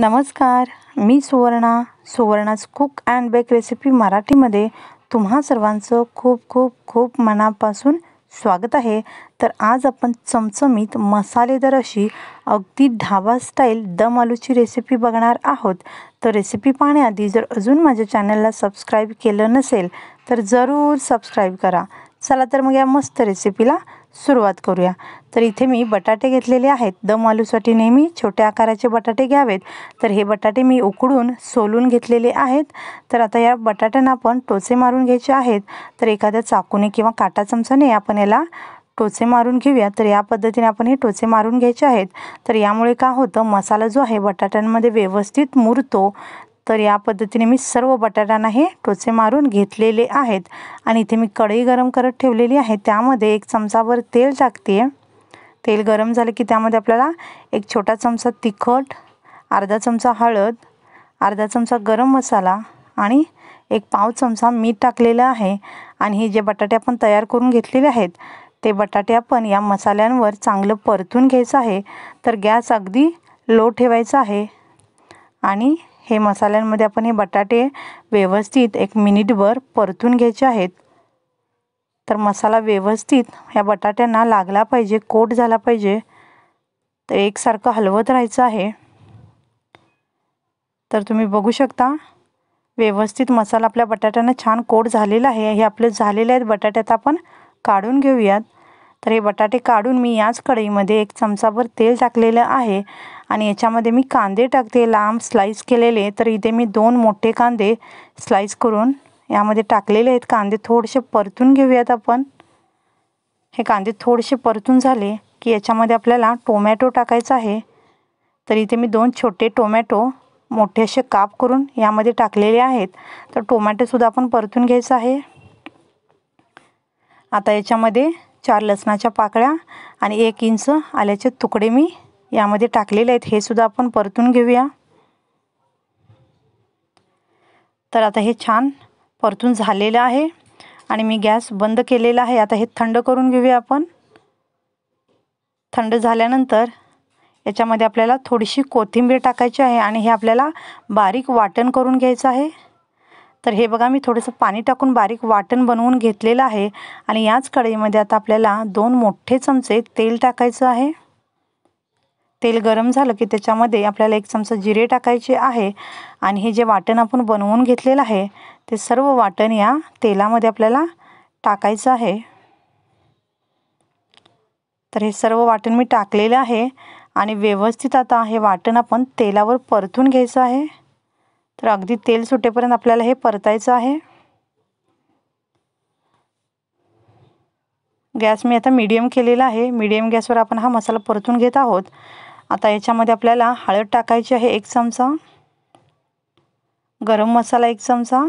नमस्कार मी Suvarna Suvarna's cook and bake recipe मराठीमध्ये तुम्हा सर्वांचं खूप खूप खूप मनापासून स्वागत आहे तर आज आपण चमचमीत मसालेदार अशी अगदी ढाबा स्टाईल दम आलूची रेसिपी बघणार आहोत तर रेसिपी पाहण्याआधी जर अजून माझ्या चॅनलला सबस्क्राईब केलं नसेल तर जरूर सबस्क्राईब करा चला तर मग या मस्त रेसिपीला सुरुवात करूया तर इथे मी बटाटे घेतलेले आहेत दम आलूसाठी नेहमी छोट्या आकाराचे बटाटे घ्यावेत तर हे बटाटे मी उकडून सोलून घेतलेले आहेत तर आता या बटाट्यांना आपण टोचे मारून घ्यायचे आहेत तर एखाद्या चाकूने किंवा काटा चमचाने आपण याला टोचे मारून घेऊया तर या पद्धतीने आपण हे टोचे मारून घ्यायचे आहेत तर यामुळे का होतं मसाला जो आहे बटाट्यांमध्ये व्यवस्थित मुरतो तर या पद्धतीने मी सर्व बटाट्यांना हे टोचे मारून घेतलेले आहेत आणि इथे मी कढई गरम करत ठेवलेली आहे त्यामध्ये एक चमचाभर तेल टाकते तेल गरम झालं की त्यामध्ये आपल्याला एक छोटा चमचा तिखट अर्धा चमचा हळद अर्धा चमचा गरम मसाला आणि एक पाव चमचा मीठ टाकलेलं आहे आणि हे जे बटाटे आपण तयार करून घेतलेले आहेत ते बटाटे आपण या मसाल्यांवर चांगलं परतून घ्यायचं आहे तर गॅस अगदी लो ठेवायचा आहे आणि हे मसाल्यांमध्ये आपण हे बटाटे व्यवस्थित एक मिनिटभर परतून घ्यायचे आहेत तर मसाला व्यवस्थित ह्या बटाट्यांना लागला पाहिजे कोट झाला पाहिजे तर एकसारखं हलवत राहायचं आहे तर तुम्ही बघू शकता व्यवस्थित मसाला आपल्या बटाट्यांना छान कोट झालेला आहे हे आपले झालेले आहेत बटाट्यात आपण काढून घेऊयात तर हे बटाटे काढून मी याच कढईमध्ये एक चमचाभर तेल टाकलेलं आहे आणि याच्यामध्ये मी कांदे टाकते लांब स्लाईस केलेले तर इथे मी दोन मोठे कांदे स्लाईस करून यामध्ये टाकलेले आहेत कांदे थोडेसे परतून घेऊयात आपण हे कांदे थोडेसे परतून झाले की याच्यामध्ये आपल्याला टोमॅटो टाकायचा आहे तर इथे मी दोन छोटे टोमॅटो मोठे असे काप करून यामध्ये टाकलेले आहेत तर टोमॅटोसुद्धा आपण परतून घ्यायचं आहे आता याच्यामध्ये चार लसणाच्या पाकळ्या आणि एक इंच आल्याचे तुकडे मी यामध्ये टाकलेले आहेत हे सुद्धा आपण परतून घेऊया तर आता हे छान परतून झालेलं आहे आणि मी गॅस बंद केलेला आहे आता हे थंड करून घेऊया आपण थंड झाल्यानंतर याच्यामध्ये आपल्याला थोडीशी कोथिंबीर टाकायची आहे आणि हे आपल्याला बारीक वाटण करून घ्यायचं आहे तर हे बघा मी थोडंसं पाणी टाकून बारीक वाटण बनवून घेतलेलं आहे आणि याच कढईमध्ये आता आपल्याला दोन मोठे चमचे तेल टाकायचं आहे तेल गरम झालं की त्याच्यामध्ये आपल्याला एक चमचा जिरे टाकायचे आहे आणि हे जे वाटण आपण बनवून घेतलेलं आहे ते सर्व वाटण या तेलामध्ये आपल्याला टाकायचं आहे तर हे सर्व वाटण मी टाकलेलं आहे आणि व्यवस्थित आता हे वाटण आपण तेलावर परतून घ्यायचं आहे तर अगदी तेल सुटेपर्यंत आपल्याला हे परतायचं आहे गॅस मी आता मीडियम केलेला आहे मीडियम गॅसवर आपण हा मसाला परतून घेत आहोत आता याच्यामध्ये आपल्याला हळद टाकायची आहे एक चमचा गरम मसाला एक चमचा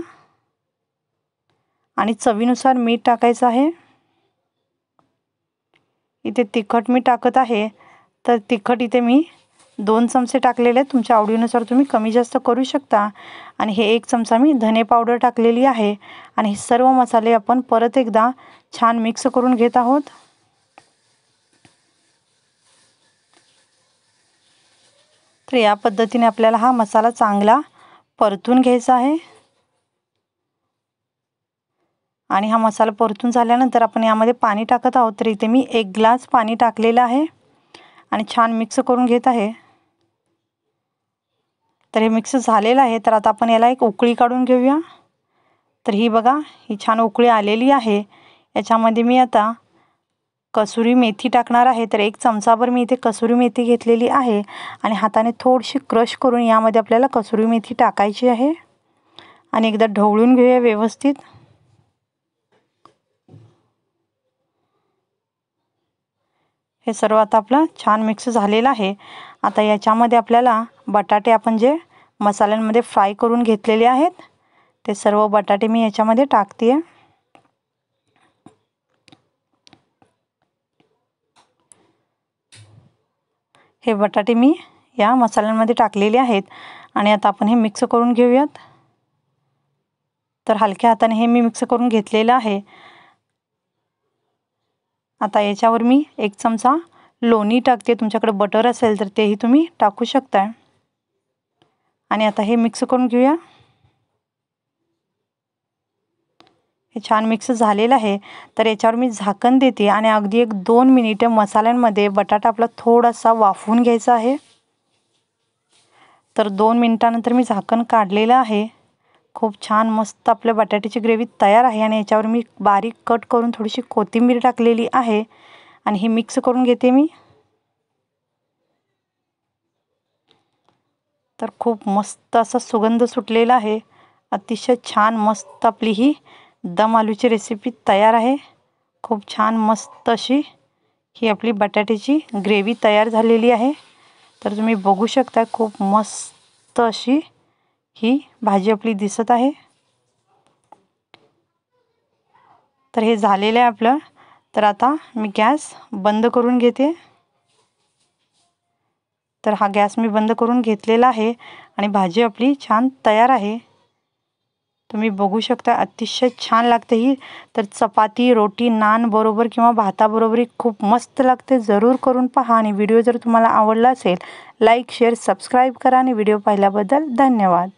आणि चवीनुसार मीठ टाकायचं आहे इथे तिखट मी टाकत आहे तर तिखट इथे मी दोन चमचे टाकलेले आहेत तुमच्या आवडीनुसार तुम्ही कमी जास्त करू शकता आणि हे एक चमचा मी धने पावडर टाकलेली आहे आणि हे सर्व मसाले आपण परत एकदा छान मिक्स करून घेत आहोत तर या पद्धतीने आपल्याला हा मसाला चांगला परतून घ्यायचा आहे आणि हा मसाला परतून झाल्यानंतर आपण यामध्ये पाणी टाकत आहोत तर इथे मी एक ग्लास पाणी टाकलेलं आहे आणि छान मिक्स करून घेत आहे तर हे मिक्स झालेलं आहे तर आता आपण याला एक उकळी काढून घेऊया तर ही बघा ही छान उकळी आलेली आहे याच्यामध्ये मी आता कसुरी मेथी टाकणार आहे तर एक चमचाभर मी इथे कसुरी मेथी घेतलेली आहे आणि हाताने थोडीशी क्रश करून यामध्ये आपल्याला कसुरी मेथी टाकायची आहे आणि एकदा ढवळून घेऊया व्यवस्थित हे सर्व आता आपलं छान मिक्स झालेलं आहे आता याच्यामध्ये आपल्याला बटाटे आपण जे मसाल्यांमध्ये फ्राय करून घेतलेले आहेत ते सर्व बटाटे मी याच्यामध्ये टाकते आहे हे बटाटे मी या मसाल्यांमध्ये टाकलेले आहेत आणि आता आपण हे मिक्स करून घेऊयात तर हलक्या हाताने हे मी मिक्स करून घेतलेलं आहे आता याच्यावर मी एक चमचा लोणी टाकते तुमच्याकडे बटर असेल तर तेही तुम्ही टाकू शकताय आणि आता हे मिक्स करून घेऊया हे छान मिक्स झालेलं आहे तर याच्यावर मी झाकण देते आणि अगदी एक दोन मिनिटं मसाल्यांमध्ये बटाटा आपला थोडासा वाफवून घ्यायचा आहे तर दोन मिनिटानंतर मी झाकण काढलेलं आहे खूप छान मस्त आपल्या बटाट्याची ग्रेव्ही तयार आहे आणि याच्यावर मी बारीक कट करून थोडीशी कोथिंबीर टाकलेली आहे आणि हे मिक्स करून घेते मी तर खूप मस्त असा सुगंध सुटलेला आहे अतिशय छान मस्त आपली ही दम आलूची रेसिपी तयार आहे खूप छान मस्त अशी ही आपली बटाट्याची ग्रेव्ही तयार झालेली आहे तर तुम्ही बघू शकता खूप मस्त अशी ही भाजी आपली दिसत आहे तर हे झालेलं आहे आपलं तर आता मी गॅस बंद करून घेते तर हा गॅस मी बंद करून घेतलेला आहे आणि भाजी आपली छान तयार आहे तुम्ही बघू शकता अतिशय छान लागते ही तर चपाती रोटी नान बरोबर किंवा भाताबरोबरही खूप मस्त लागते जरूर करून पहा आणि व्हिडिओ जर तुम्हाला आवडला असेल लाईक शेअर सबस्क्राईब करा आणि व्हिडिओ पाहिल्याबद्दल धन्यवाद